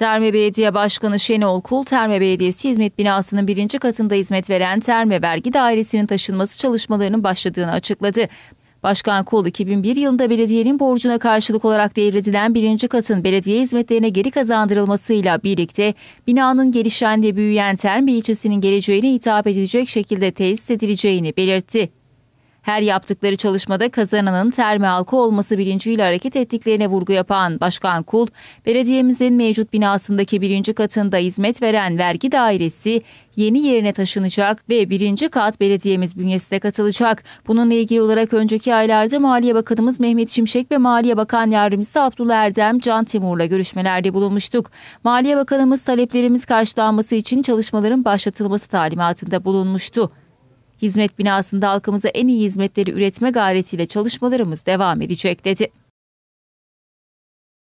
Terme Belediye Başkanı Şenol Kul, Terme Belediyesi Hizmet Binası'nın birinci katında hizmet veren Terme Vergi Dairesi'nin taşınması çalışmalarının başladığını açıkladı. Başkan Kul 2001 yılında belediyenin borcuna karşılık olarak devredilen birinci katın belediye hizmetlerine geri kazandırılmasıyla birlikte binanın gelişen ve büyüyen Terme ilçesinin geleceğine hitap edecek şekilde tesis edileceğini belirtti. Her yaptıkları çalışmada kazananın terme halkı olması bilinciyle hareket ettiklerine vurgu yapan Başkan Kul, belediyemizin mevcut binasındaki birinci katında hizmet veren vergi dairesi yeni yerine taşınacak ve birinci kat belediyemiz bünyesine katılacak. Bununla ilgili olarak önceki aylarda Maliye Bakanımız Mehmet Şimşek ve Maliye Bakan Yardımcısı Abdullah Erdem Can Timur'la görüşmelerde bulunmuştuk. Maliye Bakanımız taleplerimiz karşılanması için çalışmaların başlatılması talimatında bulunmuştu. Hizmet binasında halkımıza en iyi hizmetleri üretme gayretiyle çalışmalarımız devam edecek dedi.